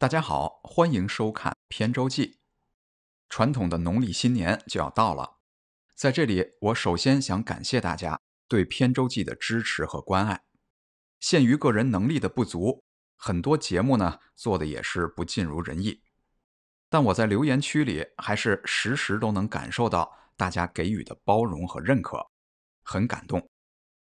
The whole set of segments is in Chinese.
大家好，欢迎收看《偏舟记》。传统的农历新年就要到了，在这里，我首先想感谢大家对《偏舟记》的支持和关爱。限于个人能力的不足，很多节目呢做的也是不尽如人意，但我在留言区里还是时时都能感受到大家给予的包容和认可，很感动。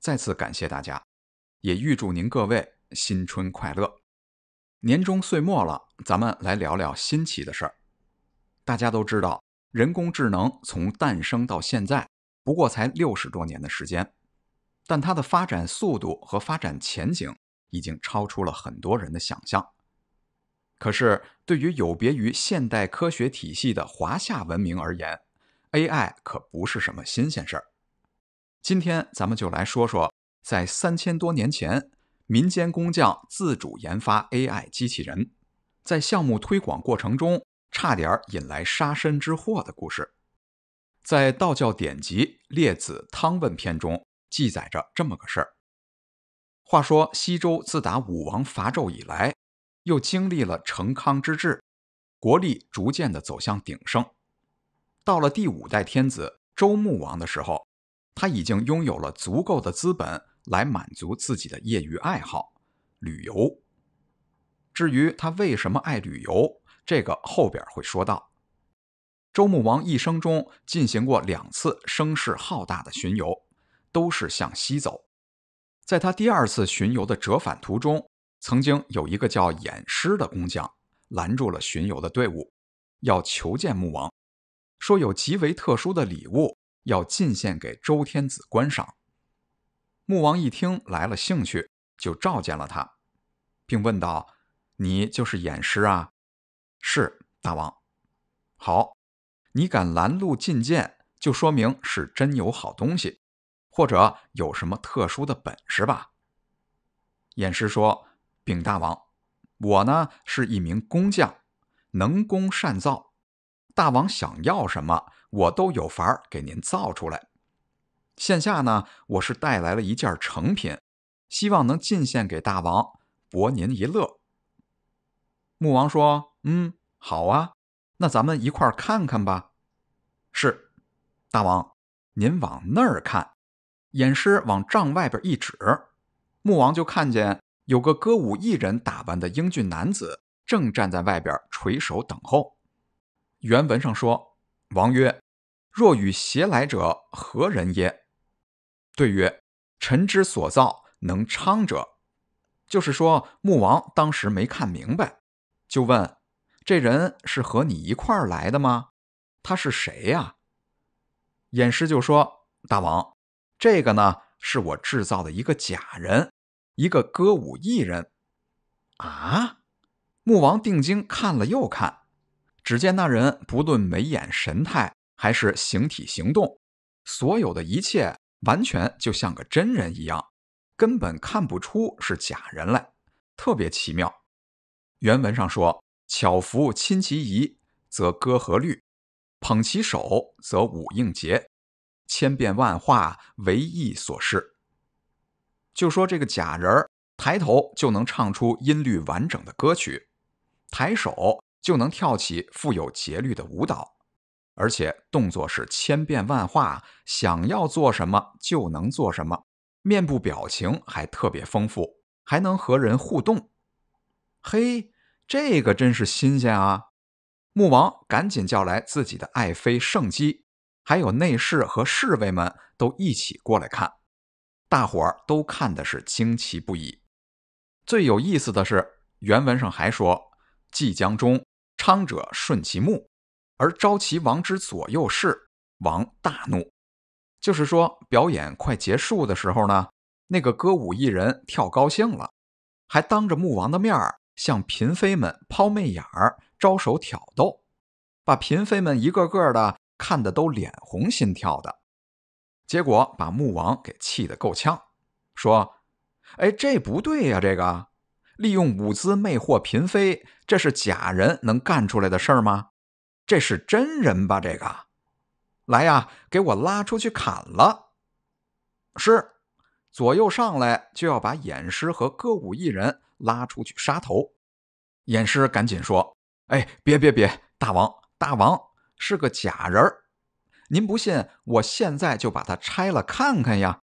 再次感谢大家，也预祝您各位新春快乐。年终岁末了，咱们来聊聊新奇的事儿。大家都知道，人工智能从诞生到现在不过才六十多年的时间，但它的发展速度和发展前景已经超出了很多人的想象。可是，对于有别于现代科学体系的华夏文明而言，AI 可不是什么新鲜事儿。今天，咱们就来说说，在三千多年前。民间工匠自主研发 AI 机器人，在项目推广过程中差点引来杀身之祸的故事，在道教典籍《列子·汤问篇》中记载着这么个事儿。话说西周自打武王伐纣以来，又经历了成康之治，国力逐渐的走向鼎盛。到了第五代天子周穆王的时候，他已经拥有了足够的资本。来满足自己的业余爱好，旅游。至于他为什么爱旅游，这个后边会说到。周穆王一生中进行过两次声势浩大的巡游，都是向西走。在他第二次巡游的折返途中，曾经有一个叫偃师的工匠拦住了巡游的队伍，要求见穆王，说有极为特殊的礼物要进献给周天子观赏。穆王一听来了兴趣，就召见了他，并问道：“你就是偃师啊？”“是，大王。”“好，你敢拦路进见，就说明是真有好东西，或者有什么特殊的本事吧？”偃师说：“禀大王，我呢是一名工匠，能工善造。大王想要什么，我都有法儿给您造出来。”线下呢，我是带来了一件成品，希望能进献给大王，博您一乐。穆王说：“嗯，好啊，那咱们一块儿看看吧。”是，大王，您往那儿看。偃师往帐外边一指，穆王就看见有个歌舞艺人打扮的英俊男子，正站在外边垂手等候。原文上说：“王曰：‘若与偕来者何人也？’”对曰：“臣之所造能昌者。”就是说，穆王当时没看明白，就问：“这人是和你一块儿来的吗？他是谁呀？”偃师就说：“大王，这个呢，是我制造的一个假人，一个歌舞艺人。”啊！穆王定睛看了又看，只见那人不论眉眼神态，还是形体行动，所有的一切。完全就像个真人一样，根本看不出是假人来，特别奇妙。原文上说：“巧服亲其仪，则歌和律；捧其手，则舞应节。千变万化，唯一所示。”就说这个假人儿，抬头就能唱出音律完整的歌曲，抬手就能跳起富有节律的舞蹈。而且动作是千变万化，想要做什么就能做什么，面部表情还特别丰富，还能和人互动。嘿，这个真是新鲜啊！穆王赶紧叫来自己的爱妃圣姬，还有内侍和侍卫们都一起过来看，大伙儿都看的是惊奇不已。最有意思的是，原文上还说：“即江中昌者顺其目。”而召齐王之左右侍，王大怒。就是说，表演快结束的时候呢，那个歌舞艺人跳高兴了，还当着穆王的面儿向嫔妃们抛媚眼儿、招手挑逗，把嫔妃们一个个的看的都脸红心跳的。结果把穆王给气得够呛，说：“哎，这不对呀！这个利用舞姿魅惑嫔妃，这是假人能干出来的事吗？”这是真人吧？这个，来呀，给我拉出去砍了！是，左右上来就要把偃师和歌舞艺人拉出去杀头。偃师赶紧说：“哎，别别别，大王大王是个假人儿，您不信，我现在就把它拆了看看呀。”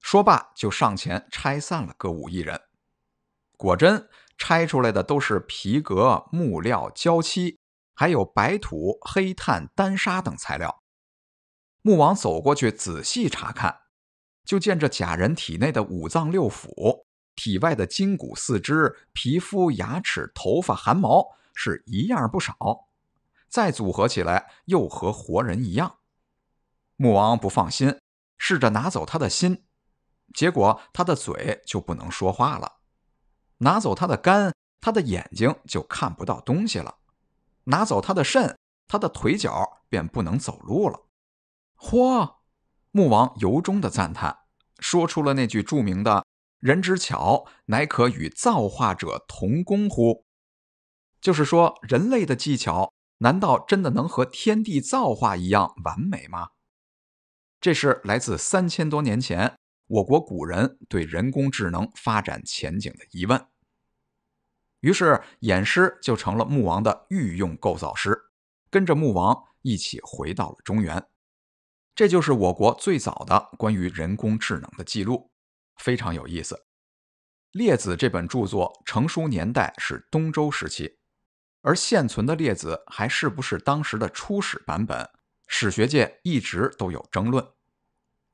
说罢就上前拆散了歌舞艺人，果真拆出来的都是皮革、木料、胶漆。还有白土、黑炭、丹砂等材料。穆王走过去仔细查看，就见这假人体内的五脏六腑、体外的筋骨四肢、皮肤、牙齿、头发、汗毛是一样不少，再组合起来又和活人一样。穆王不放心，试着拿走他的心，结果他的嘴就不能说话了；拿走他的肝，他的眼睛就看不到东西了。拿走他的肾，他的腿脚便不能走路了。嚯！穆王由衷的赞叹，说出了那句著名的：“人之巧，乃可与造化者同工乎？”就是说，人类的技巧，难道真的能和天地造化一样完美吗？这是来自三千多年前我国古人对人工智能发展前景的疑问。于是偃师就成了穆王的御用构造师，跟着穆王一起回到了中原。这就是我国最早的关于人工智能的记录，非常有意思。《列子》这本著作成书年代是东周时期，而现存的《列子》还是不是当时的初始版本，史学界一直都有争论。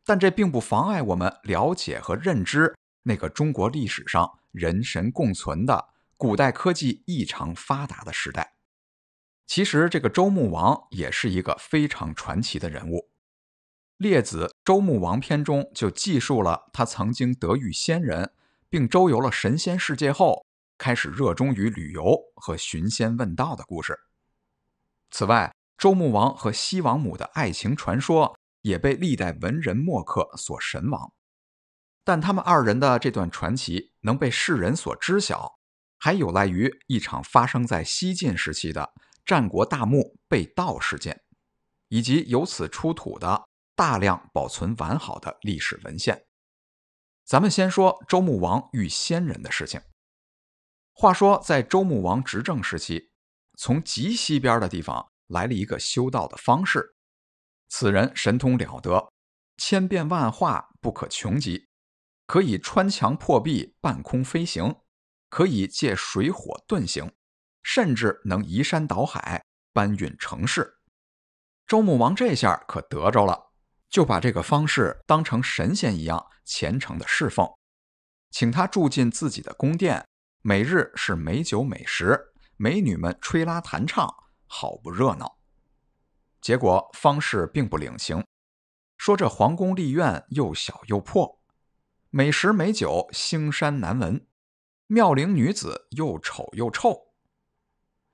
但这并不妨碍我们了解和认知那个中国历史上人神共存的。古代科技异常发达的时代，其实这个周穆王也是一个非常传奇的人物。《列子·周穆王篇》中就记述了他曾经得遇仙人，并周游了神仙世界后，开始热衷于旅游和寻仙问道的故事。此外，周穆王和西王母的爱情传说也被历代文人墨客所神往。但他们二人的这段传奇能被世人所知晓。还有赖于一场发生在西晋时期的战国大墓被盗事件，以及由此出土的大量保存完好的历史文献。咱们先说周穆王遇仙人的事情。话说，在周穆王执政时期，从极西边的地方来了一个修道的方士，此人神通了得，千变万化不可穷极，可以穿墙破壁、半空飞行。可以借水火遁形，甚至能移山倒海、搬运城市。周穆王这下可得着了，就把这个方士当成神仙一样虔诚的侍奉，请他住进自己的宫殿，每日是美酒美食、美女们吹拉弹唱，好不热闹。结果方士并不领情，说这皇宫立院又小又破，美食美酒腥膻难闻。妙龄女子又丑又臭。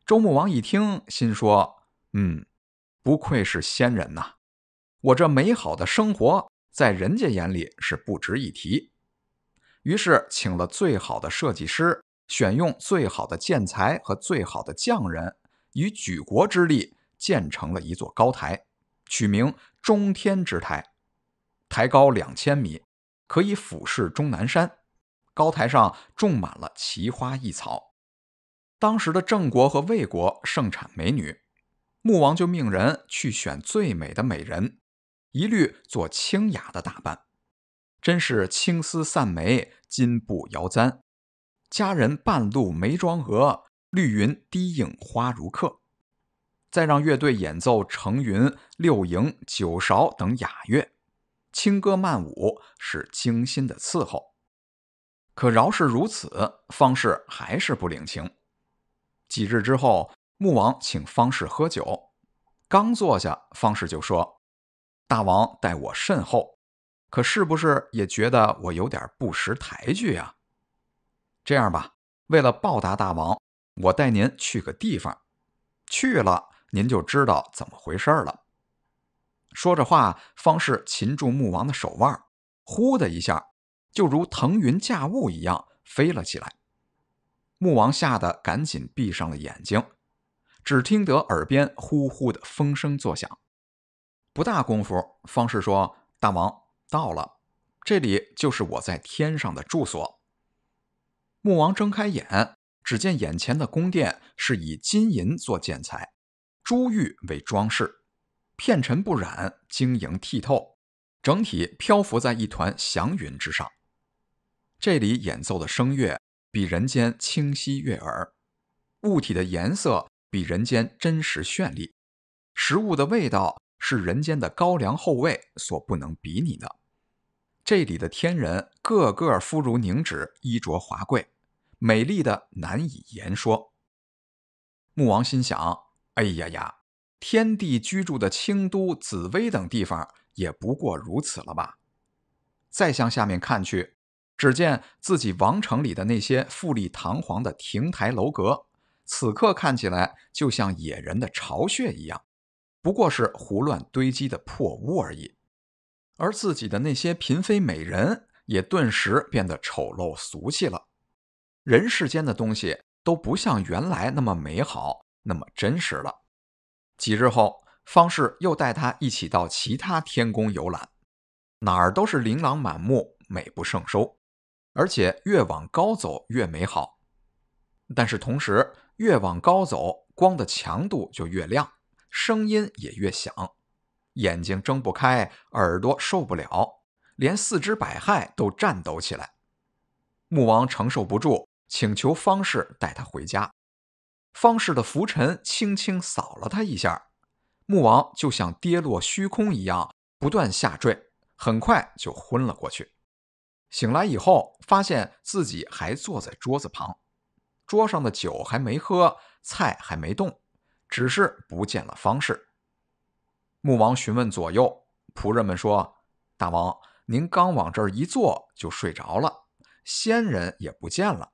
周穆王一听，心说：“嗯，不愧是仙人呐！我这美好的生活，在人家眼里是不值一提。”于是，请了最好的设计师，选用最好的建材和最好的匠人，以举国之力建成了一座高台，取名“中天之台”，台高两千米，可以俯视终南山。高台上种满了奇花异草。当时的郑国和魏国盛产美女，穆王就命人去选最美的美人，一律做清雅的打扮。真是青丝散眉，金步摇簪，佳人半露眉妆额，绿云低映花如客。再让乐队演奏成云、六营、九韶等雅乐，轻歌曼舞，是精心的伺候。可饶是如此，方士还是不领情。几日之后，穆王请方士喝酒，刚坐下，方士就说：“大王待我甚厚，可是不是也觉得我有点不识抬举啊？这样吧，为了报答大王，我带您去个地方，去了您就知道怎么回事了。”说着话，方士擒住穆王的手腕，呼的一下。就如腾云驾雾一样飞了起来，穆王吓得赶紧闭上了眼睛，只听得耳边呼呼的风声作响。不大功夫，方士说：“大王到了，这里就是我在天上的住所。”穆王睁开眼，只见眼前的宫殿是以金银做建材，珠玉为装饰，片尘不染，晶莹剔透，整体漂浮在一团祥云之上。这里演奏的声乐比人间清晰悦耳，物体的颜色比人间真实绚丽，食物的味道是人间的高粱厚味所不能比拟的。这里的天人个个肤如凝脂，衣着华贵，美丽的难以言说。穆王心想：“哎呀呀，天帝居住的青都、紫薇等地方也不过如此了吧？”再向下面看去。只见自己王城里的那些富丽堂皇的亭台楼阁，此刻看起来就像野人的巢穴一样，不过是胡乱堆积的破屋而已。而自己的那些嫔妃美人也顿时变得丑陋俗气了。人世间的东西都不像原来那么美好，那么真实了。几日后，方士又带他一起到其他天宫游览，哪儿都是琳琅满目，美不胜收。而且越往高走越美好，但是同时越往高走，光的强度就越亮，声音也越响，眼睛睁不开，耳朵受不了，连四肢百骸都颤抖起来。穆王承受不住，请求方士带他回家。方士的拂尘轻轻扫了他一下，穆王就像跌落虚空一样不断下坠，很快就昏了过去。醒来以后，发现自己还坐在桌子旁，桌上的酒还没喝，菜还没动，只是不见了方士。穆王询问左右仆人们说：“大王，您刚往这儿一坐就睡着了，仙人也不见了。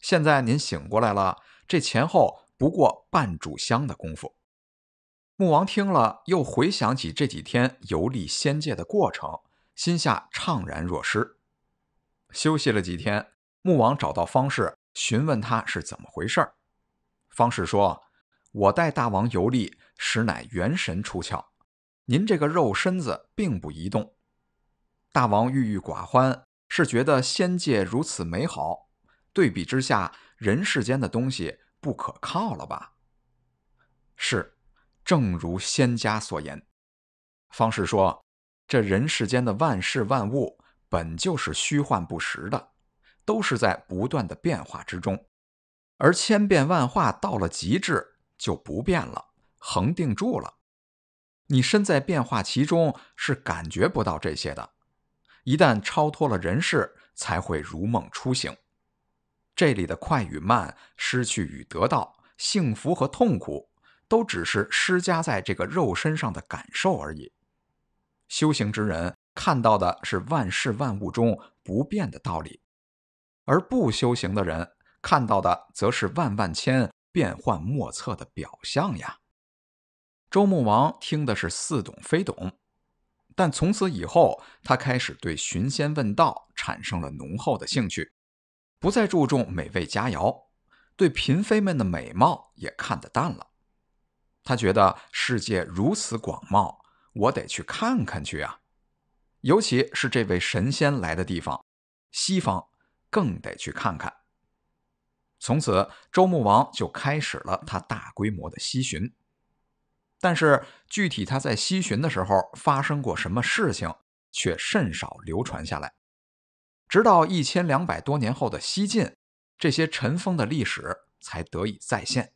现在您醒过来了，这前后不过半炷香的功夫。”穆王听了，又回想起这几天游历仙界的过程，心下怅然若失。休息了几天，穆王找到方士，询问他是怎么回事儿。方士说：“我带大王游历，实乃元神出窍，您这个肉身子并不移动。大王郁郁寡欢，是觉得仙界如此美好，对比之下，人世间的东西不可靠了吧？”是，正如仙家所言。方士说：“这人世间的万事万物。”本就是虚幻不实的，都是在不断的变化之中，而千变万化到了极致就不变了，恒定住了。你身在变化其中是感觉不到这些的，一旦超脱了人世，才会如梦初醒。这里的快与慢、失去与得到、幸福和痛苦，都只是施加在这个肉身上的感受而已。修行之人。看到的是万事万物中不变的道理，而不修行的人看到的则是万万千变幻莫测的表象呀。周穆王听的是似懂非懂，但从此以后，他开始对寻仙问道产生了浓厚的兴趣，不再注重美味佳肴，对嫔妃们的美貌也看得淡了。他觉得世界如此广袤，我得去看看去啊。尤其是这位神仙来的地方，西方更得去看看。从此，周穆王就开始了他大规模的西巡。但是，具体他在西巡的时候发生过什么事情，却甚少流传下来。直到一千两百多年后的西晋，这些尘封的历史才得以再现。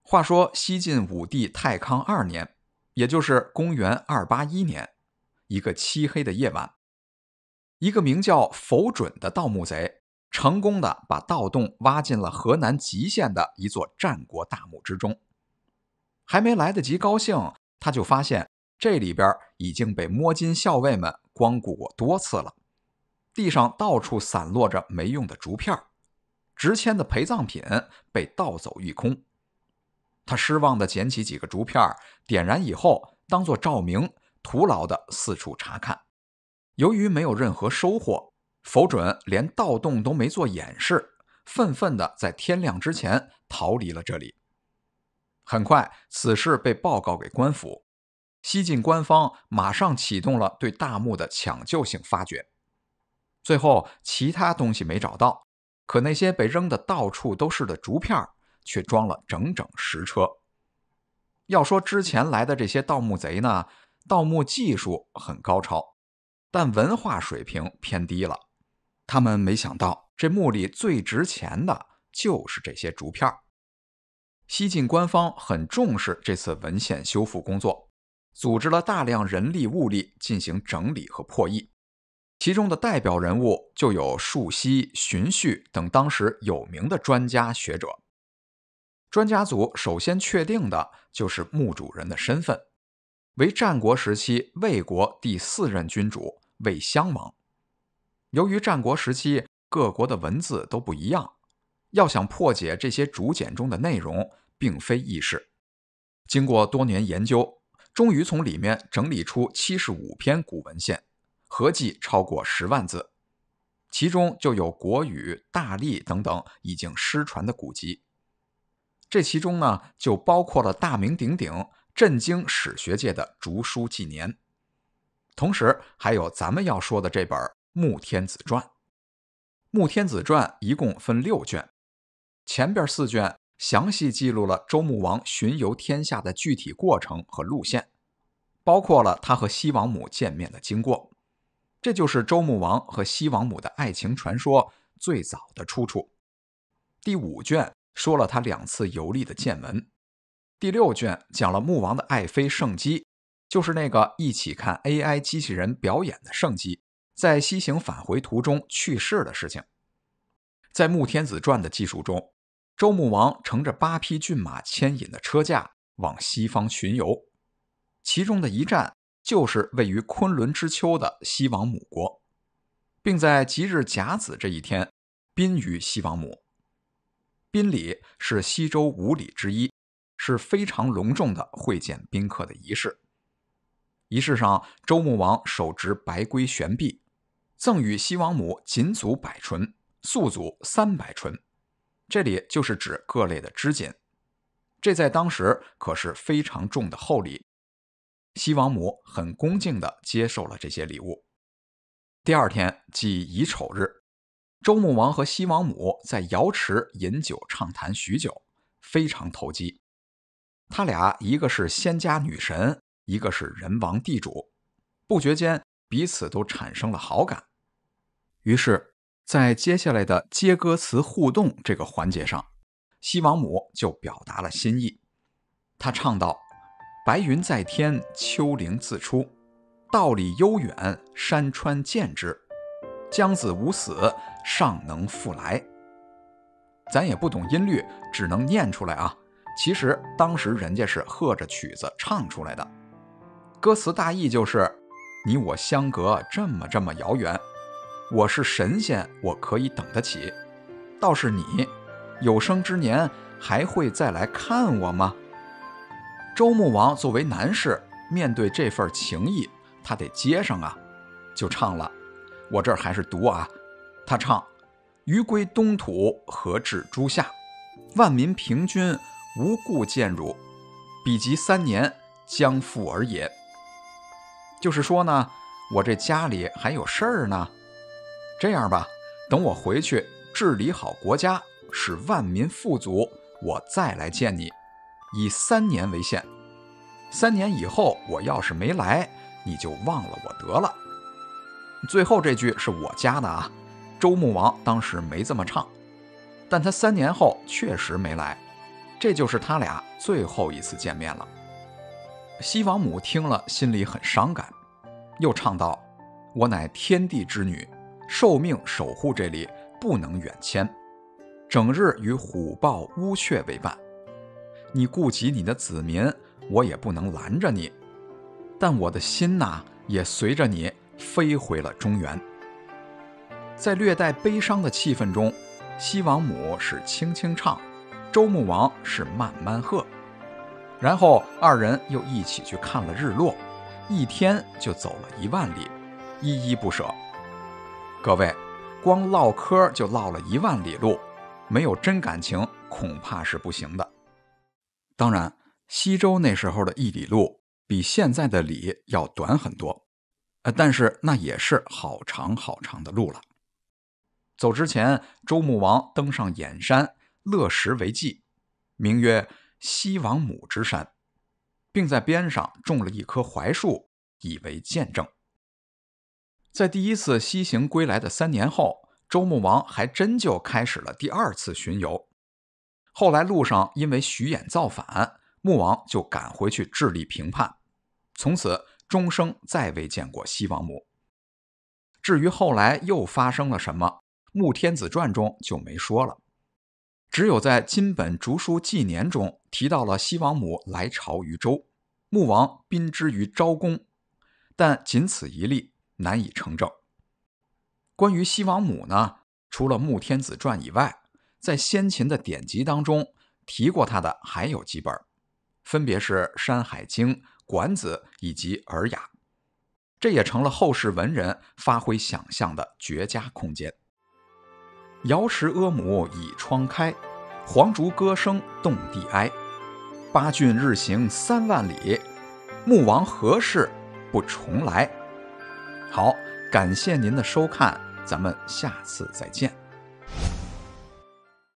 话说，西晋武帝太康二年，也就是公元二八一年。一个漆黑的夜晚，一个名叫否准的盗墓贼，成功的把盗洞挖进了河南吉县的一座战国大墓之中。还没来得及高兴，他就发现这里边已经被摸金校尉们光顾过多次了。地上到处散落着没用的竹片，值钱的陪葬品被盗走一空。他失望的捡起几个竹片，点燃以后当做照明。徒劳的四处查看，由于没有任何收获，否准连盗洞都没做掩饰，愤愤的在天亮之前逃离了这里。很快，此事被报告给官府，西晋官方马上启动了对大墓的抢救性发掘。最后，其他东西没找到，可那些被扔的到处都是的竹片却装了整整十车。要说之前来的这些盗墓贼呢？盗墓技术很高超，但文化水平偏低了。他们没想到，这墓里最值钱的就是这些竹片儿。西晋官方很重视这次文献修复工作，组织了大量人力物力进行整理和破译。其中的代表人物就有树溪、荀勖等当时有名的专家学者。专家组首先确定的就是墓主人的身份。为战国时期魏国第四任君主魏襄王。由于战国时期各国的文字都不一样，要想破解这些竹简中的内容，并非易事。经过多年研究，终于从里面整理出七十五篇古文献，合计超过十万字，其中就有《国语》《大历》等等已经失传的古籍。这其中呢，就包括了大名鼎鼎。震惊史学界的《竹书纪年》，同时还有咱们要说的这本《穆天子传》。《穆天子传》一共分六卷，前边四卷详细记录了周穆王巡游天下的具体过程和路线，包括了他和西王母见面的经过，这就是周穆王和西王母的爱情传说最早的出处。第五卷说了他两次游历的见闻。第六卷讲了穆王的爱妃圣姬，就是那个一起看 AI 机器人表演的圣姬，在西行返回途中去世的事情。在《穆天子传》的记述中，周穆王乘着八匹骏马牵引的车驾往西方巡游，其中的一站就是位于昆仑之丘的西王母国，并在吉日甲子这一天宾于西王母。宾礼是西周五礼之一。是非常隆重的会见宾客的仪式。仪式上，周穆王手执白圭悬璧，赠与西王母锦组百醇、素组三百醇，这里就是指各类的织锦。这在当时可是非常重的厚礼。西王母很恭敬的接受了这些礼物。第二天即乙丑日，周穆王和西王母在瑶池饮酒畅谈许久，非常投机。他俩一个是仙家女神，一个是人王地主，不觉间彼此都产生了好感。于是，在接下来的接歌词互动这个环节上，西王母就表达了心意。她唱道：“白云在天，丘陵自出；道理悠远，山川见之。将子无死，尚能复来。”咱也不懂音律，只能念出来啊。其实当时人家是和着曲子唱出来的，歌词大意就是：你我相隔这么这么遥远，我是神仙，我可以等得起；倒是你，有生之年还会再来看我吗？周穆王作为男士，面对这份情谊，他得接上啊，就唱了。我这儿还是读啊，他唱：余归东土，何至诸夏？万民平均。无故见汝，比及三年，将复而也。就是说呢，我这家里还有事儿呢。这样吧，等我回去治理好国家，使万民富足，我再来见你，以三年为限。三年以后，我要是没来，你就忘了我得了。最后这句是我加的啊。周穆王当时没这么唱，但他三年后确实没来。这就是他俩最后一次见面了。西王母听了，心里很伤感，又唱道：“我乃天地之女，受命守护这里，不能远迁，整日与虎豹乌鹊为伴。你顾及你的子民，我也不能拦着你，但我的心呐，也随着你飞回了中原。”在略带悲伤的气氛中，西王母是轻轻唱。周穆王是慢慢喝，然后二人又一起去看了日落，一天就走了一万里，依依不舍。各位，光唠嗑就唠了一万里路，没有真感情恐怕是不行的。当然，西周那时候的一里路比现在的里要短很多，呃，但是那也是好长好长的路了。走之前，周穆王登上偃山。乐石为记，名曰西王母之山，并在边上种了一棵槐树，以为见证。在第一次西行归来的三年后，周穆王还真就开始了第二次巡游。后来路上因为徐衍造反，穆王就赶回去治理平叛，从此终生再未见过西王母。至于后来又发生了什么，《穆天子传》中就没说了。只有在《金本竹书纪年》中提到了西王母来朝于周，穆王宾之于昭公，但仅此一例难以成证。关于西王母呢，除了《穆天子传》以外，在先秦的典籍当中提过他的还有几本，分别是《山海经》《管子》以及《尔雅》，这也成了后世文人发挥想象的绝佳空间。瑶池阿母倚窗开，黄竹歌声动地哀。八骏日行三万里，穆王何事不重来？好，感谢您的收看，咱们下次再见。